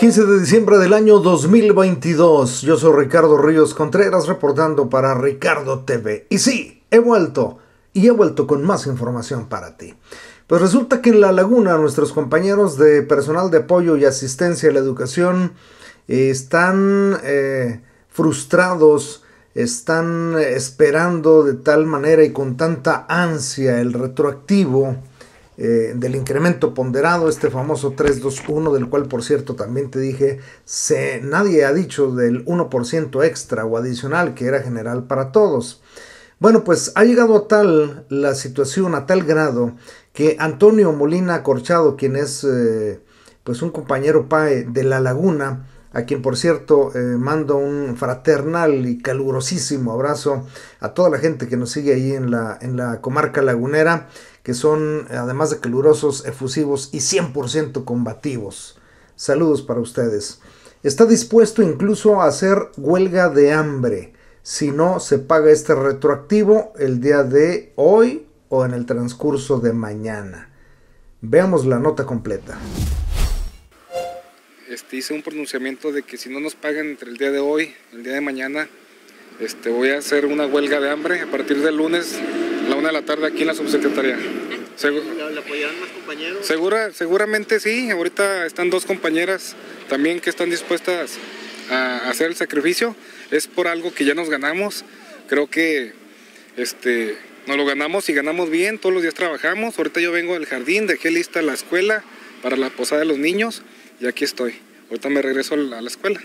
15 de diciembre del año 2022. Yo soy Ricardo Ríos Contreras reportando para Ricardo TV. Y sí, he vuelto. Y he vuelto con más información para ti. Pues resulta que en La Laguna nuestros compañeros de personal de apoyo y asistencia a la educación eh, están eh, frustrados, están eh, esperando de tal manera y con tanta ansia el retroactivo eh, del incremento ponderado, este famoso 321, del cual por cierto también te dije, se, nadie ha dicho del 1% extra o adicional que era general para todos. Bueno, pues ha llegado a tal la situación, a tal grado, que Antonio Molina Corchado, quien es eh, pues un compañero PAE de La Laguna, a quien por cierto eh, mando un fraternal y calurosísimo abrazo a toda la gente que nos sigue ahí en la, en la comarca lagunera, que son además de calurosos, efusivos y 100% combativos. Saludos para ustedes. Está dispuesto incluso a hacer huelga de hambre si no se paga este retroactivo el día de hoy o en el transcurso de mañana. Veamos la nota completa. Este, hice un pronunciamiento de que si no nos pagan entre el día de hoy, el día de mañana, este, voy a hacer una huelga de hambre a partir del lunes, la una de la tarde, aquí en la subsecretaría. ¿Le apoyarán más compañeros? Segura, seguramente sí, ahorita están dos compañeras también que están dispuestas a hacer el sacrificio, es por algo que ya nos ganamos, creo que este, nos lo ganamos y ganamos bien, todos los días trabajamos, ahorita yo vengo del jardín, dejé lista la escuela para la posada de los niños, y aquí estoy. Ahorita me regreso a la, escuela.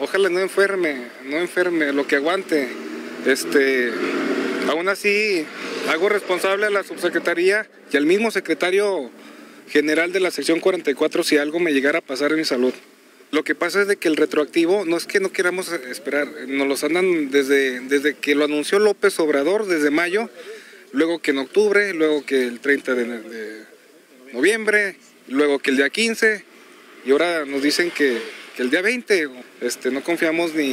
Ojalá no enferme, no enferme, lo que aguante. Este, aún así, hago responsable a la subsecretaría y al mismo secretario general de la sección 44 si algo me llegara a pasar en mi salud. Lo que pasa es de que el retroactivo no es que no queramos esperar, nos lo andan desde, desde que lo anunció López Obrador, desde mayo, luego que en octubre, luego que el 30 de, de noviembre, luego que el día 15, y ahora nos dicen que, el día 20 este, no confiamos ni,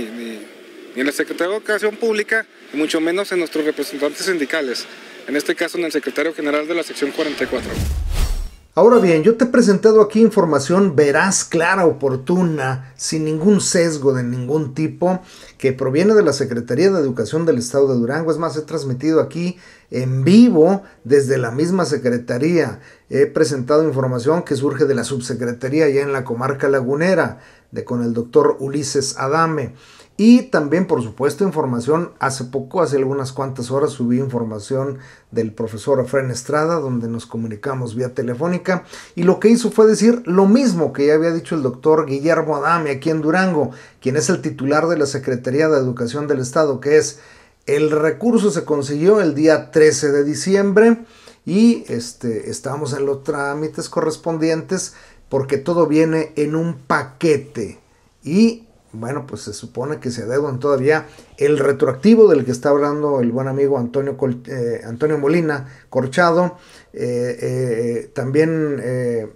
en el secretario de Educación Pública, y mucho menos en nuestros representantes sindicales, en este caso en el secretario general de la sección 44. Ahora bien, yo te he presentado aquí información veraz, clara, oportuna, sin ningún sesgo de ningún tipo, que proviene de la Secretaría de Educación del Estado de Durango. Es más, he transmitido aquí en vivo desde la misma Secretaría. He presentado información que surge de la subsecretaría ya en la comarca lagunera, de con el doctor Ulises Adame. Y también, por supuesto, información. Hace poco, hace algunas cuantas horas, subí información del profesor Efraín Estrada, donde nos comunicamos vía telefónica. Y lo que hizo fue decir lo mismo que ya había dicho el doctor Guillermo Adame aquí en Durango, quien es el titular de la Secretaría de Educación del Estado, que es el recurso se consiguió el día 13 de diciembre y este, estamos en los trámites correspondientes porque todo viene en un paquete. Y bueno, pues se supone que se adeudan todavía el retroactivo del que está hablando el buen amigo Antonio, eh, Antonio Molina Corchado, eh, eh, también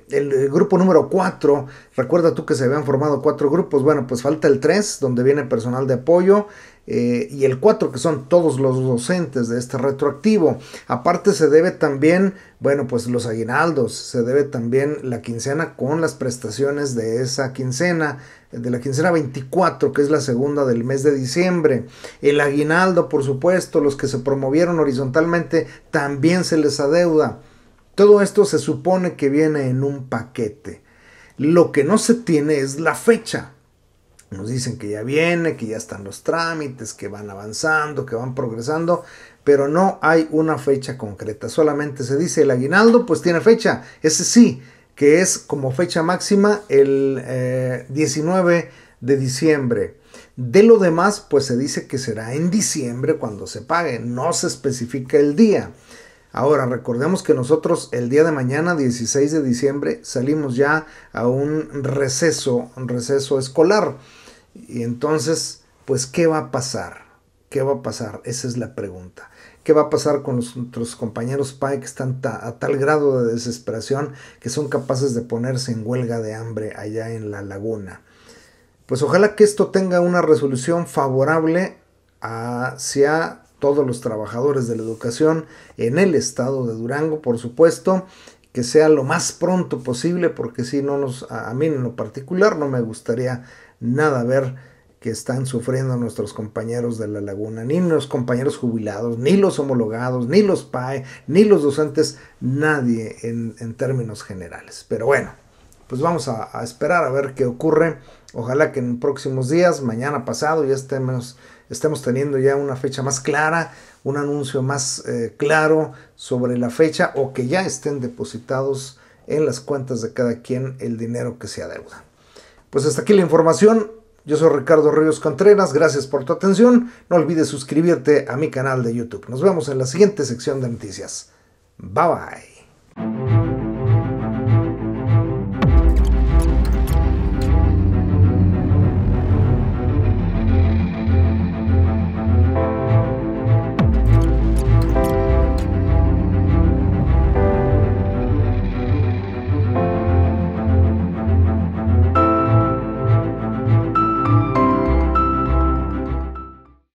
el, grupo número 4, recuerda tú que se habían formado cuatro grupos, bueno, pues falta el 3, donde viene personal de apoyo, eh, y el 4 que son todos los docentes de este retroactivo. Aparte se debe también, bueno, pues los aguinaldos, se debe también la quincena con las prestaciones de esa quincena, de la quincena 24, que es la segunda del mes de diciembre. El aguinaldo, por supuesto, los que se promovieron horizontalmente, también se les adeuda. Todo esto se supone que viene en un paquete. Lo que no se tiene es la fecha. Nos dicen que ya viene, que ya están los trámites, que van avanzando, que van progresando, pero no hay una fecha concreta. Solamente se dice el aguinaldo, pues tiene fecha. Ese sí, que es como fecha máxima el 19 eh, de diciembre. De lo demás, pues se dice que será en diciembre cuando se pague. No se especifica el día. Ahora, recordemos que nosotros el día de mañana, 16 de diciembre, salimos ya a un receso, un receso escolar. Y entonces, pues, ¿qué va a pasar? ¿Qué va a pasar? Esa es la pregunta. ¿Qué va a pasar con nuestros compañeros PAE que están a tal grado de desesperación que son capaces de ponerse en huelga de hambre allá en la laguna? Pues ojalá que esto tenga una resolución favorable hacia todos los trabajadores de la educación en el estado de Durango, por supuesto, que sea lo más pronto posible, porque si no nos, a mí en lo particular no me gustaría nada a ver que están sufriendo nuestros compañeros de la laguna, ni los compañeros jubilados, ni los homologados, ni los PAE, ni los docentes, nadie en, términos generales. Pero bueno, pues vamos a, esperar a ver qué ocurre. Ojalá que en próximos días, mañana pasado, ya estemos, teniendo ya una fecha más clara, un anuncio más eh, claro sobre la fecha o que ya estén depositados en las cuentas de cada quien el dinero que se adeuda. Pues hasta aquí la información. Yo soy Ricardo Ríos Contreras, gracias por tu atención. No olvides suscribirte a mi canal de YouTube. Nos vemos en la siguiente sección de noticias. Bye bye.